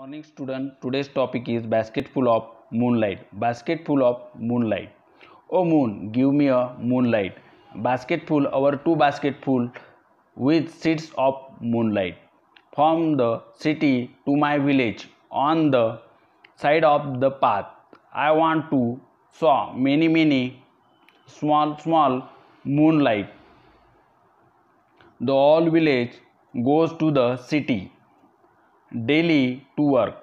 morning student today's topic is basket full of moonlight basket full of moonlight oh moon give me a moonlight basket full our two basket full with seeds of moonlight from the city to my village on the side of the path i want to saw many many small small moonlight the whole village goes to the city daily to work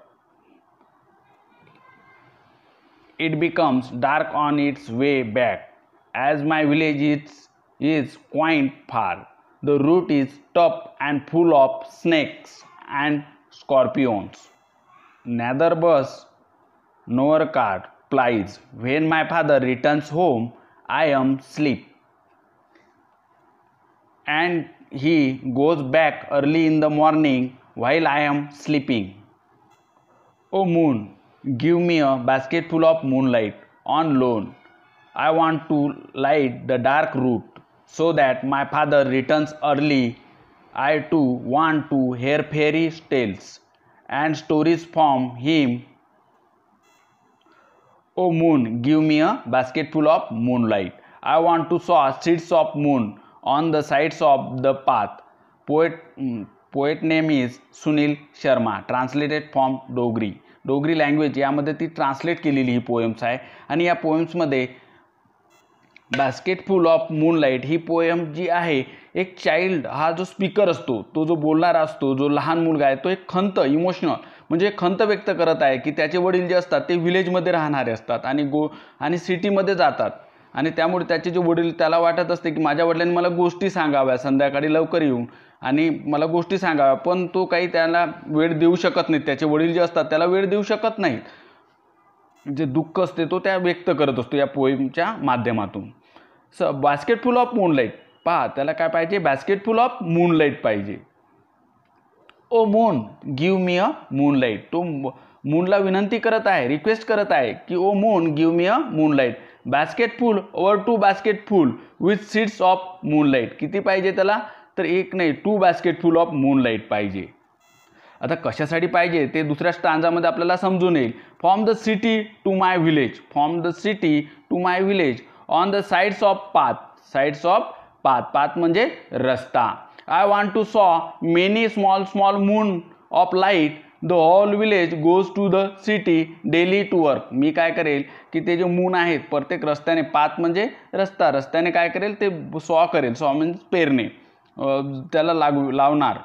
it becomes dark on its way back as my village is, is quite far the route is tough and full of snakes and scorpions neither bus nor car plies when my father returns home i am asleep and he goes back early in the morning while I am sleeping. O oh, moon, give me a basket full of moonlight on loan. I want to light the dark route so that my father returns early. I too want to hear fairy tales and stories from him. O oh, moon, give me a basket full of moonlight. I want to sow seeds of moon on the sides of the path. Poet, mm, poet name is Sunil Sharma translated from Dogri Dogri language यामध्ये ती translate केलेली ही poems आहे आणि या पोएम्समध्ये basketful full of moonlight ही poem जी आहे एक चाइल्ड हा जो स्पीकर असतो तो जो बोलणारा असतो जो लहान मुलगा आहे तो एक खंत इमोशनल म्हणजे खंत व्यक्त करत आहे की त्याचे वडील जे असतात ते विलेजमध्ये राहणारे असतात आणि गो आणि सिटीमध्ये जातात आणि त्यामुळे त्याचे जे वडील त्याला वाटत असते की माझ्या वडिलांनी मला गोष्टी सांगाव्या संध्याकाळी लवकर येऊन आणि मला गोष्टी सांगाव्या पण तो काही त्याला वेळ देऊ शकत नाही त्याचे वडील जे असतात त्याला वेळ देऊ शकत नाहीत जे दुःख असते तो त्या व्यक्त करत असतो या पोईमच्या माध्यमातून स बास्केट फुल ऑफ मूनलाईट पहा त्याला काय पाहिजे बास्केट फुल ऑफ मूनलाईट पाहिजे O moon give me a moonlight तो मूनला विनंती करत आहे रिक्वेस्ट करत आहे की O moon give me a moonlight basket full over to basket with seeds of moonlight किती पाहिजे त्याला तर एक नाही two basket full of moonlight पाहिजे आता कशासाठी पाहिजे ते दुसऱ्या स्टांजामध्ये आपल्याला समजून येईल from the city to my village from the city to my village on the sides of path sides of path path म्हणजे रस्ता I want to saw many small small moon of light the all village goes to the city daily to work मी काय करेल की ते जे moon आहेत प्रत्येक रस्त्याने पात म्हणजे रस्ता रस्त्याने काय करेल ते सॉ करेल सॉ म्हणजे पेरणे त्याला लागू लावणार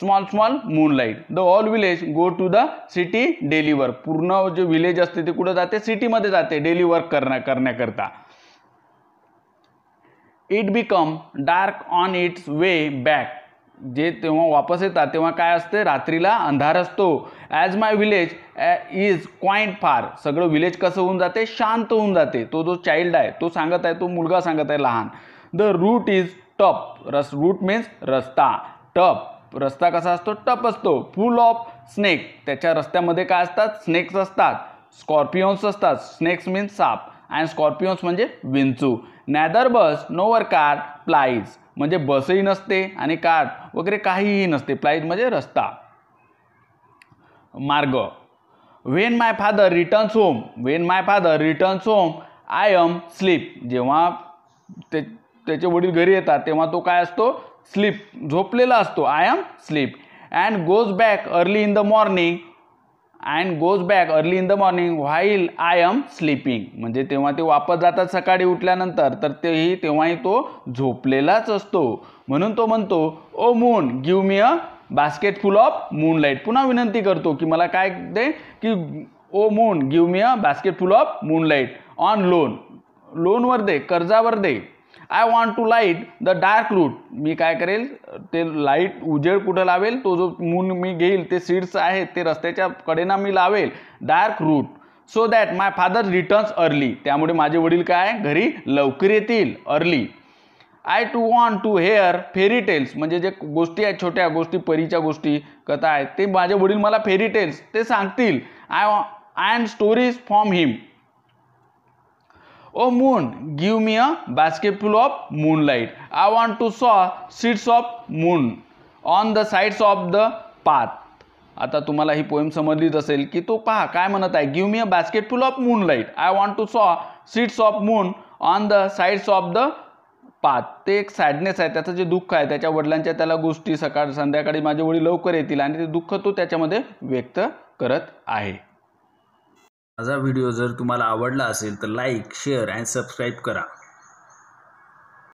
small small light the all village go to the city daily work पूर्ण जे विलेज असते ते कुठं जाते सिटीमध्ये जाते डेली वर्क करण्या करण्याकरता it become dark on its way back जे तेव्हा वापस येतात तेव्हा काय असते रात्रीला अंधार असतो as my village is quaint far सगळं विलेज कसं होऊन जाते शांत होऊन जाते तो जो चाइल्ड आहे तो सांगत आहे तो मुलगा सांगत आहे लहान द रूट इज टप रस रूट मीन्स रस्ता टप रस्ता कसा असतो टप असतो फुल ऑफ स्नेक त्याच्या रस्त्यामध्ये काय असतात स्नेक्स असतात स्कॉर्पिओन्स असतात स्नेक्स मीन्स साप अँड स्कॉर्पिओन्स म्हणजे विंचू neither bus nor car plies म्हणजे बसही नसते आणि कार वगैरे काहीही नसते प्लाईज म्हणजे रस्ता मार्ग when my father returns home when my father returns home I am sleep जेव्हा ते त्याचे वडील घरी येतात तेव्हा तो काय असतो स्लीप झोपलेला असतो I am sleep and goes back early in the morning and goes back early in the morning while I am sleeping म्हणजे तेव्हा ते वापस जातात सकाळी उठल्यानंतर तर तेही तेव्हाही तो झोपलेलाच असतो म्हणून तो म्हणतो O moon give me a basket full of moon light पुन्हा विनंती करतो की मला काय दे की O moon give me a basket full of moon light on loan लोनवर दे कर्जावर दे I want to light the dark route मी काय करेल ते लाईट उजेड कुठं लावेल तो जो मून मी घेईल ते सीड्स आहेत ते रस्त्याच्या कडेना मी लावेल dark route so that my father returns early त्यामुळे माझे वडील काय घरी लवकर येतील early I to want to hear fairy tales म्हणजे जे गोष्टी आहेत छोट्या गोष्टी परीच्या गोष्टी कथा आहेत ते माझे वडील मला फेरी टेल्स ते सांगतील I and stories from him O moon me me basket full of moon light I want to sow seeds of moon on the sides of the path आता तुम्हाला ही पोईम समजलीच असेल की तो पहा काय म्हणत आहे give me a basket full of light I want to sow seeds of moon on the sides of the path ते एक सॅडनेस आहे त्याचं जे दुःख आहे त्याच्या वडिलांच्या त्याला गोष्टी सकाळ संध्याकाळी माझे वडील लवकर येतील आणि ते दुःख तो त्याच्यामध्ये व्यक्त करत आहे माझा व्हिडिओ जर तुम्हाला आवडला असेल तर लाईक शेअर अँड सबस्क्राईब करा